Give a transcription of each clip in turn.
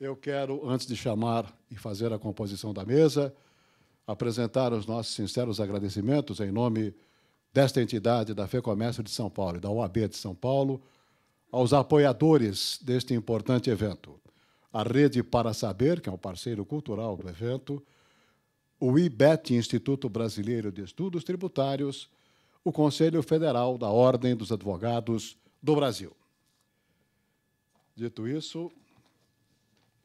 Eu quero, antes de chamar e fazer a composição da mesa, apresentar os nossos sinceros agradecimentos em nome desta entidade da FEComércio de São Paulo e da OAB de São Paulo aos apoiadores deste importante evento. A Rede Para Saber, que é um parceiro cultural do evento, o IBET, Instituto Brasileiro de Estudos Tributários, o Conselho Federal da Ordem dos Advogados do Brasil. Dito isso,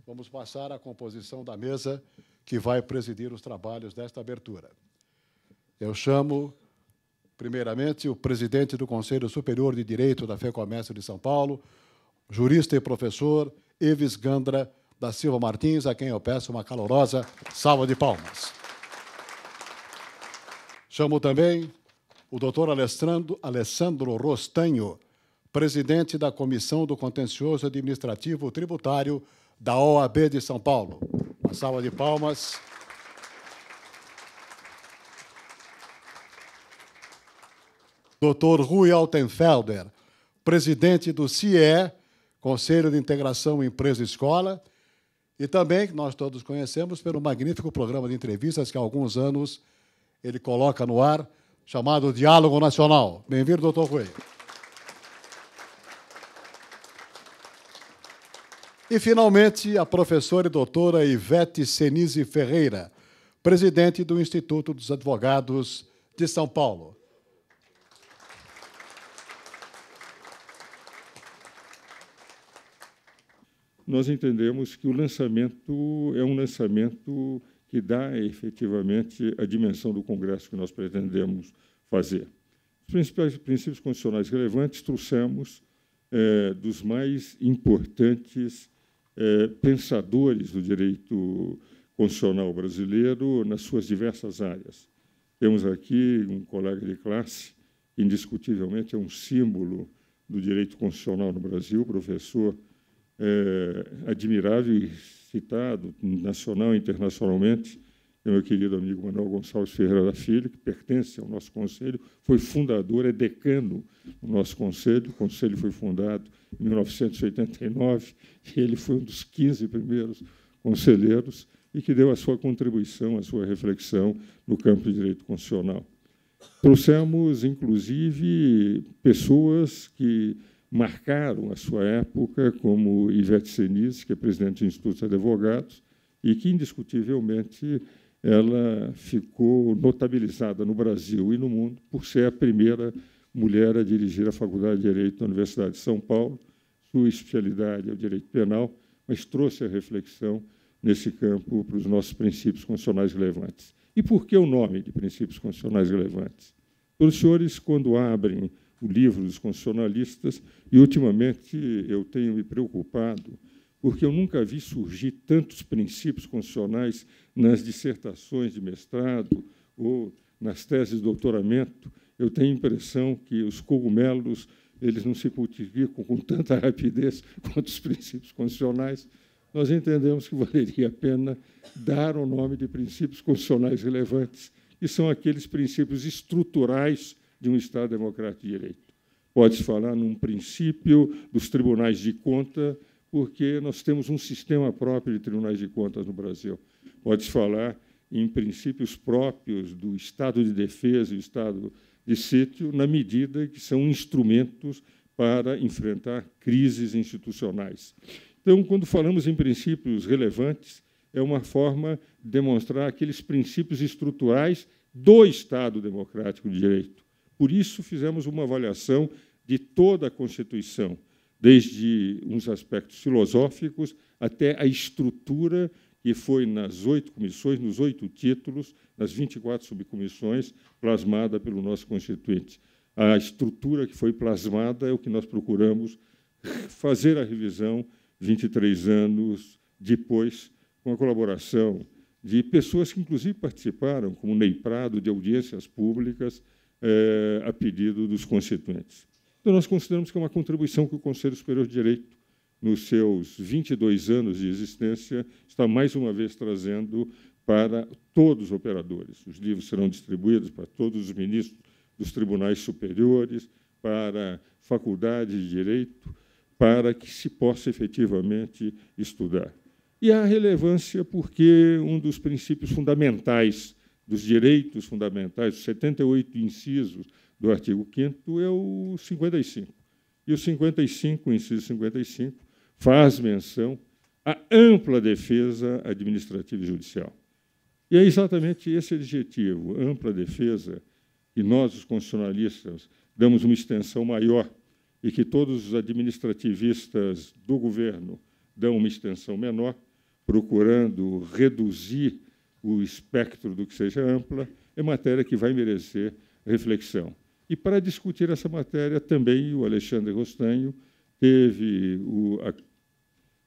Vamos passar à composição da mesa que vai presidir os trabalhos desta abertura. Eu chamo, primeiramente, o presidente do Conselho Superior de Direito da FEComércio de São Paulo, jurista e professor Evis Gandra da Silva Martins, a quem eu peço uma calorosa salva de palmas. Chamo também o doutor Alessandro, Alessandro Rostanho, presidente da Comissão do Contencioso Administrativo Tributário da OAB de São Paulo. Uma salva de palmas. Dr. Rui Altenfelder, presidente do CIE, Conselho de Integração Empresa Escola, e também nós todos conhecemos pelo magnífico programa de entrevistas que há alguns anos ele coloca no ar, chamado Diálogo Nacional. Bem-vindo, doutor Rui. E, finalmente, a professora e doutora Ivete Senise Ferreira, presidente do Instituto dos Advogados de São Paulo. Nós entendemos que o lançamento é um lançamento que dá efetivamente a dimensão do Congresso que nós pretendemos fazer. Os principais princípios constitucionais relevantes trouxemos eh, dos mais importantes é, pensadores do direito constitucional brasileiro nas suas diversas áreas. Temos aqui um colega de classe, indiscutivelmente é um símbolo do direito constitucional no Brasil, professor é, admirável e citado nacional e internacionalmente, e meu querido amigo Manuel Gonçalves Ferreira da Filha, que pertence ao nosso conselho, foi fundador, é decano do nosso conselho. O conselho foi fundado em 1989 e ele foi um dos 15 primeiros conselheiros e que deu a sua contribuição, a sua reflexão no campo de direito constitucional. Trouxemos, inclusive, pessoas que marcaram a sua época, como Ivete Senise, que é presidente do Instituto de Advogados, e que, indiscutivelmente, ela ficou notabilizada no Brasil e no mundo por ser a primeira mulher a dirigir a Faculdade de Direito da Universidade de São Paulo. Sua especialidade é o direito penal, mas trouxe a reflexão nesse campo para os nossos princípios constitucionais relevantes. E por que o nome de princípios constitucionais relevantes? Os senhores, quando abrem o livro dos constitucionalistas, e ultimamente eu tenho me preocupado porque eu nunca vi surgir tantos princípios constitucionais nas dissertações de mestrado ou nas teses de doutoramento. Eu tenho a impressão que os cogumelos eles não se cultivam com tanta rapidez quanto os princípios constitucionais. Nós entendemos que valeria a pena dar o nome de princípios constitucionais relevantes, que são aqueles princípios estruturais de um Estado democrático de direito. Pode-se falar num princípio dos tribunais de conta, porque nós temos um sistema próprio de tribunais de contas no Brasil. Pode-se falar em princípios próprios do estado de defesa e estado de sítio, na medida que são instrumentos para enfrentar crises institucionais. Então, quando falamos em princípios relevantes, é uma forma de demonstrar aqueles princípios estruturais do Estado democrático de direito. Por isso, fizemos uma avaliação de toda a Constituição desde uns aspectos filosóficos até a estrutura que foi nas oito comissões, nos oito títulos, nas 24 subcomissões, plasmada pelo nosso Constituinte. A estrutura que foi plasmada é o que nós procuramos fazer a revisão 23 anos depois, com a colaboração de pessoas que, inclusive, participaram, como Ney Prado, de audiências públicas, eh, a pedido dos constituintes. Então, nós consideramos que é uma contribuição que o Conselho Superior de Direito, nos seus 22 anos de existência, está mais uma vez trazendo para todos os operadores. Os livros serão distribuídos para todos os ministros dos tribunais superiores, para faculdade de direito, para que se possa efetivamente estudar. E a relevância porque um dos princípios fundamentais dos direitos fundamentais, os 78 incisos do artigo 5 é o 55. E o 55, o inciso 55, faz menção à ampla defesa administrativa e judicial. E é exatamente esse adjetivo, ampla defesa, que nós, os constitucionalistas, damos uma extensão maior e que todos os administrativistas do governo dão uma extensão menor, procurando reduzir o espectro do que seja ampla, é matéria que vai merecer reflexão. E para discutir essa matéria também o Alexandre Rostanho teve o, a,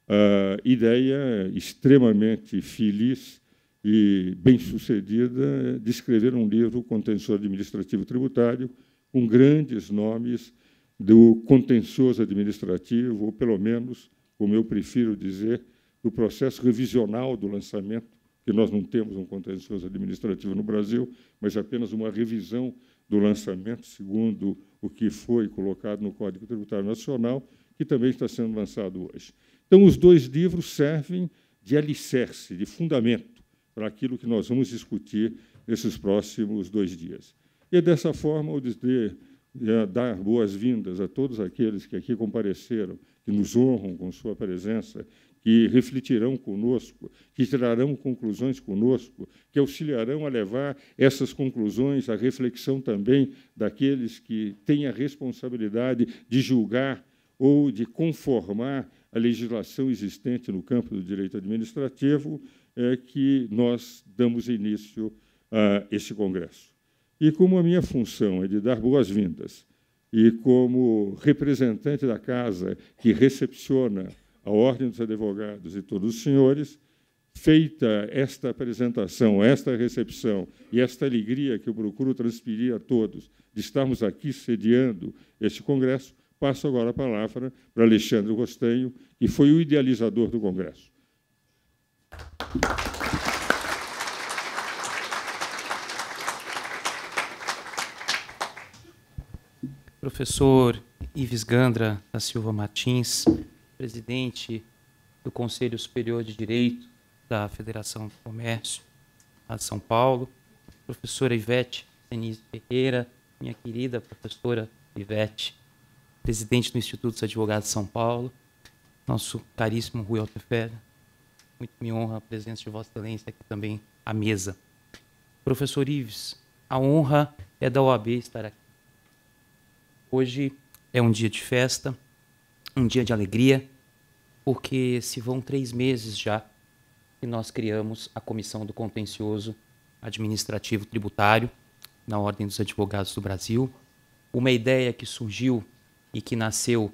a ideia extremamente feliz e bem-sucedida de escrever um livro, Contencioso Administrativo Tributário, com grandes nomes do contencioso administrativo, ou pelo menos, como eu prefiro dizer, do processo revisional do lançamento, que nós não temos um contencioso administrativo no Brasil, mas apenas uma revisão do lançamento, segundo o que foi colocado no Código Tributário Nacional, que também está sendo lançado hoje. Então, os dois livros servem de alicerce, de fundamento para aquilo que nós vamos discutir nesses próximos dois dias. E, dessa forma, eu dizer, é, dar boas-vindas a todos aqueles que aqui compareceram, que nos honram com sua presença que refletirão conosco, que tirarão conclusões conosco, que auxiliarão a levar essas conclusões à reflexão também daqueles que têm a responsabilidade de julgar ou de conformar a legislação existente no campo do direito administrativo, é que nós damos início a esse congresso. E como a minha função é de dar boas-vindas e como representante da casa que recepciona a Ordem dos Advogados e todos os senhores, feita esta apresentação, esta recepção e esta alegria que eu procuro transferir a todos de estarmos aqui sediando este congresso, passo agora a palavra para Alexandre Rostenho, que foi o idealizador do congresso. Professor Ives Gandra da Silva Martins, presidente do Conselho Superior de Direito da Federação do Comércio de São Paulo, professora Ivete Denise Ferreira, minha querida professora Ivete, presidente do Instituto dos Advogados de São Paulo, nosso caríssimo Rui Altefera. Muito me honra a presença de Vossa Excelência aqui também à mesa. Professor Ives, a honra é da OAB estar aqui. Hoje é um dia de festa, um dia de alegria, porque se vão três meses já que nós criamos a Comissão do Contencioso Administrativo Tributário na Ordem dos Advogados do Brasil. Uma ideia que surgiu e que nasceu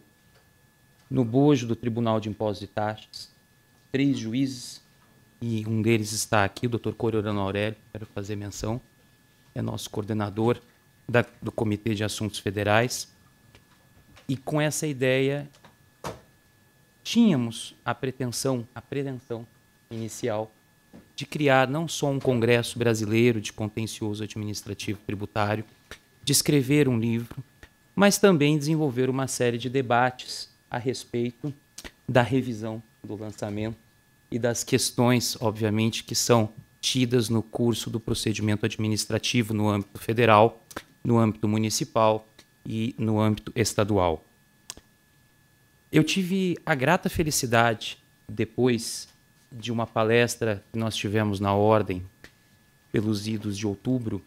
no bojo do Tribunal de Impostos e Taxas, três juízes, e um deles está aqui, o Dr. Coriolano Aurélio, quero fazer menção, é nosso coordenador da, do Comitê de Assuntos Federais, e com essa ideia tínhamos a pretensão, a pretensão inicial de criar não só um congresso brasileiro de contencioso administrativo tributário, de escrever um livro, mas também desenvolver uma série de debates a respeito da revisão do lançamento e das questões, obviamente, que são tidas no curso do procedimento administrativo no âmbito federal, no âmbito municipal e no âmbito estadual. Eu tive a grata felicidade, depois de uma palestra que nós tivemos na Ordem, pelos idos de outubro,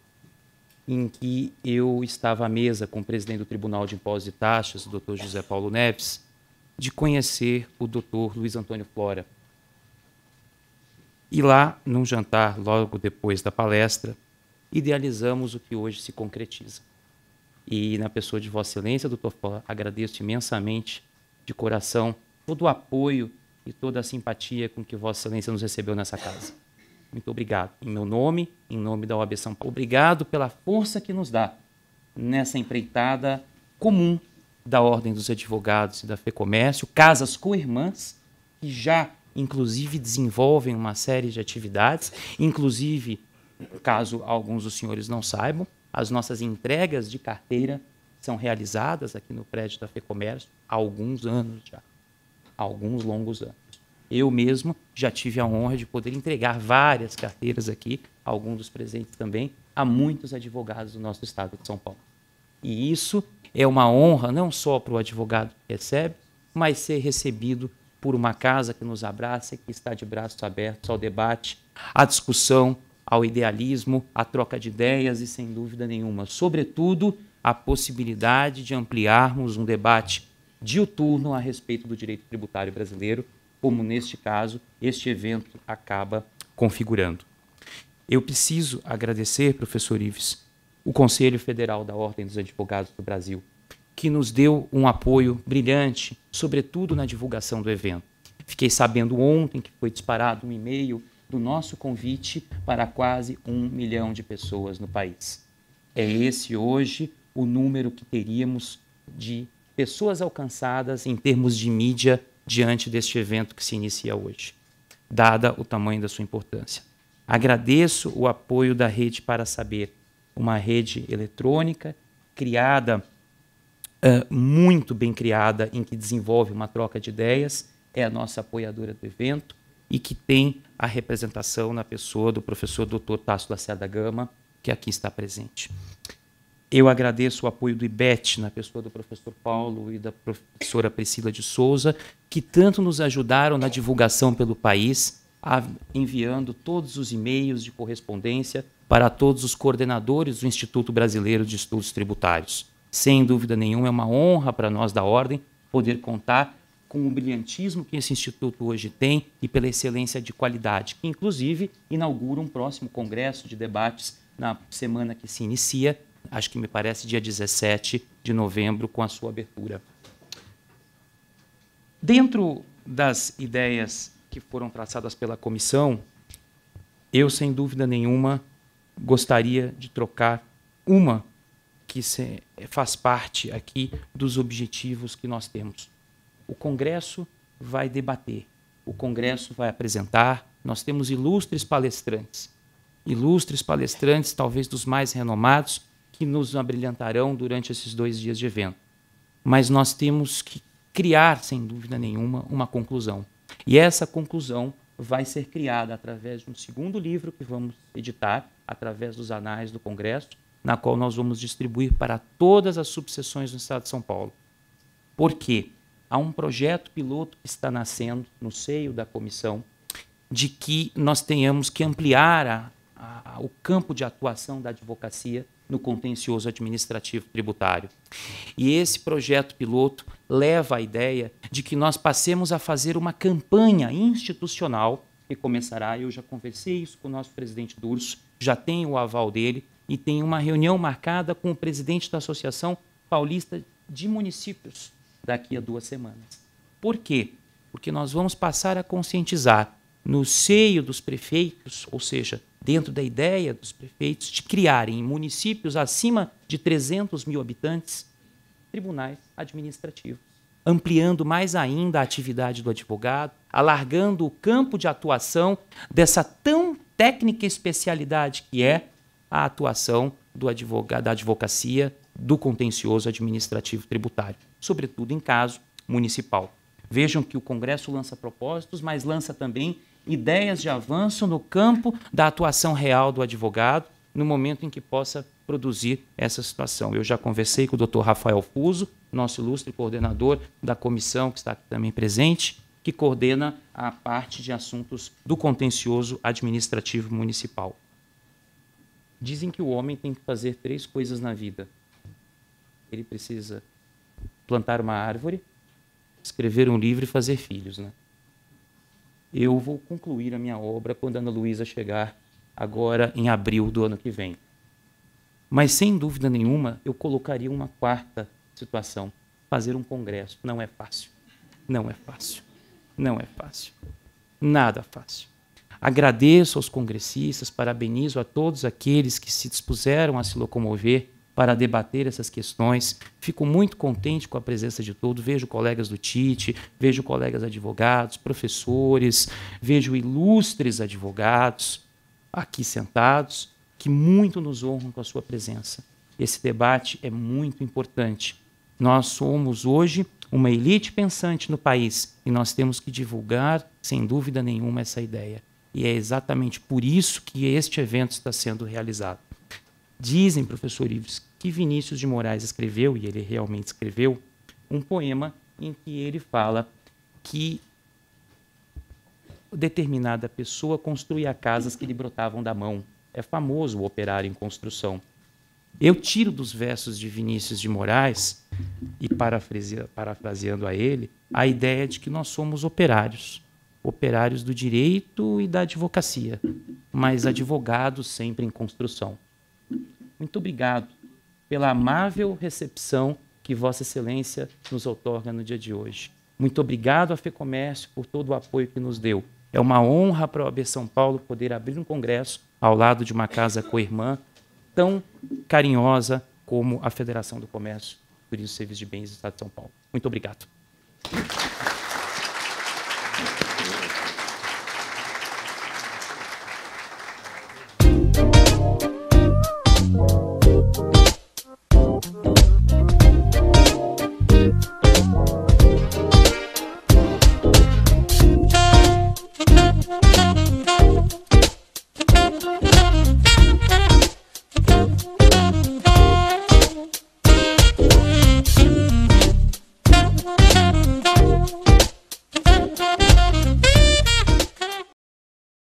em que eu estava à mesa com o presidente do Tribunal de Impostos e Taxas, o doutor José Paulo Neves, de conhecer o doutor Luiz Antônio Flora. E lá, num jantar logo depois da palestra, idealizamos o que hoje se concretiza. E na pessoa de Vossa Excelência, doutor Flora, agradeço imensamente de coração todo o apoio e toda a simpatia com que Vossa Excelência nos recebeu nessa casa. Muito obrigado. Em meu nome, em nome da OAB São Paulo, obrigado pela força que nos dá nessa empreitada comum da Ordem dos Advogados e da Comércio, casas co-irmãs, que já, inclusive, desenvolvem uma série de atividades, inclusive, caso alguns dos senhores não saibam, as nossas entregas de carteira são realizadas aqui no prédio da FEComércio há alguns anos já, há alguns longos anos. Eu mesmo já tive a honra de poder entregar várias carteiras aqui, alguns dos presentes também, a muitos advogados do nosso estado de São Paulo. E isso é uma honra não só para o advogado que recebe, mas ser recebido por uma casa que nos abraça, que está de braços abertos ao debate, à discussão, ao idealismo, à troca de ideias e, sem dúvida nenhuma, sobretudo, a possibilidade de ampliarmos um debate diuturno a respeito do direito tributário brasileiro, como neste caso este evento acaba configurando. Eu preciso agradecer, professor Ives, o Conselho Federal da Ordem dos Advogados do Brasil, que nos deu um apoio brilhante, sobretudo na divulgação do evento. Fiquei sabendo ontem que foi disparado um e-mail do nosso convite para quase um milhão de pessoas no país. É esse hoje o número que teríamos de pessoas alcançadas em termos de mídia diante deste evento que se inicia hoje, dada o tamanho da sua importância. Agradeço o apoio da Rede para Saber, uma rede eletrônica criada, uh, muito bem criada, em que desenvolve uma troca de ideias, é a nossa apoiadora do evento e que tem a representação na pessoa do professor Dr. Tasso Lacerda Gama, que aqui está presente. Eu agradeço o apoio do IBET, na pessoa do professor Paulo e da professora Priscila de Souza, que tanto nos ajudaram na divulgação pelo país, enviando todos os e-mails de correspondência para todos os coordenadores do Instituto Brasileiro de Estudos Tributários. Sem dúvida nenhuma, é uma honra para nós da Ordem poder contar com o brilhantismo que esse instituto hoje tem e pela excelência de qualidade, que inclusive inaugura um próximo congresso de debates na semana que se inicia, acho que me parece dia 17 de novembro, com a sua abertura. Dentro das ideias que foram traçadas pela comissão, eu, sem dúvida nenhuma, gostaria de trocar uma que faz parte aqui dos objetivos que nós temos. O Congresso vai debater, o Congresso vai apresentar, nós temos ilustres palestrantes, ilustres palestrantes, talvez dos mais renomados, que nos abrilhantarão durante esses dois dias de evento. Mas nós temos que criar, sem dúvida nenhuma, uma conclusão. E essa conclusão vai ser criada através de um segundo livro que vamos editar, através dos anais do Congresso, na qual nós vamos distribuir para todas as subseções do Estado de São Paulo. Por quê? Há um projeto piloto que está nascendo no seio da comissão de que nós tenhamos que ampliar a, a, o campo de atuação da advocacia no contencioso administrativo tributário. E esse projeto piloto leva à ideia de que nós passemos a fazer uma campanha institucional que começará, eu já conversei isso com o nosso presidente Durso, já tenho o aval dele e tem uma reunião marcada com o presidente da Associação Paulista de Municípios daqui a duas semanas. Por quê? Porque nós vamos passar a conscientizar no seio dos prefeitos, ou seja, dentro da ideia dos prefeitos de criarem em municípios acima de 300 mil habitantes tribunais administrativos, ampliando mais ainda a atividade do advogado, alargando o campo de atuação dessa tão técnica especialidade que é a atuação do advogado, da advocacia do contencioso administrativo tributário, sobretudo em caso municipal. Vejam que o Congresso lança propósitos, mas lança também ideias de avanço no campo da atuação real do advogado, no momento em que possa produzir essa situação. Eu já conversei com o Dr. Rafael Fuso, nosso ilustre coordenador da comissão, que está aqui também presente, que coordena a parte de assuntos do contencioso administrativo municipal. Dizem que o homem tem que fazer três coisas na vida: ele precisa plantar uma árvore, escrever um livro e fazer filhos, né? Eu vou concluir a minha obra quando a Ana Luísa chegar agora em abril do ano que vem. Mas sem dúvida nenhuma, eu colocaria uma quarta situação: fazer um congresso não é fácil. Não é fácil. Não é fácil. Nada fácil. Agradeço aos congressistas, parabenizo a todos aqueles que se dispuseram a se locomover para debater essas questões. Fico muito contente com a presença de todos. Vejo colegas do Tite, vejo colegas advogados, professores, vejo ilustres advogados aqui sentados que muito nos honram com a sua presença. Esse debate é muito importante. Nós somos hoje uma elite pensante no país e nós temos que divulgar, sem dúvida nenhuma, essa ideia. E é exatamente por isso que este evento está sendo realizado. Dizem, professor Ives, que Vinícius de Moraes escreveu, e ele realmente escreveu, um poema em que ele fala que determinada pessoa construía casas que lhe brotavam da mão. É famoso o operário em construção. Eu tiro dos versos de Vinícius de Moraes, e parafraseando a ele, a ideia de que nós somos operários. Operários do direito e da advocacia, mas advogados sempre em construção muito obrigado pela amável recepção que Vossa Excelência nos outorga no dia de hoje. Muito obrigado à FEComércio por todo o apoio que nos deu. É uma honra para a OAB São Paulo poder abrir um congresso ao lado de uma casa co-irmã tão carinhosa como a Federação do Comércio, Turismo e Serviços de Bens do Estado de São Paulo. Muito obrigado.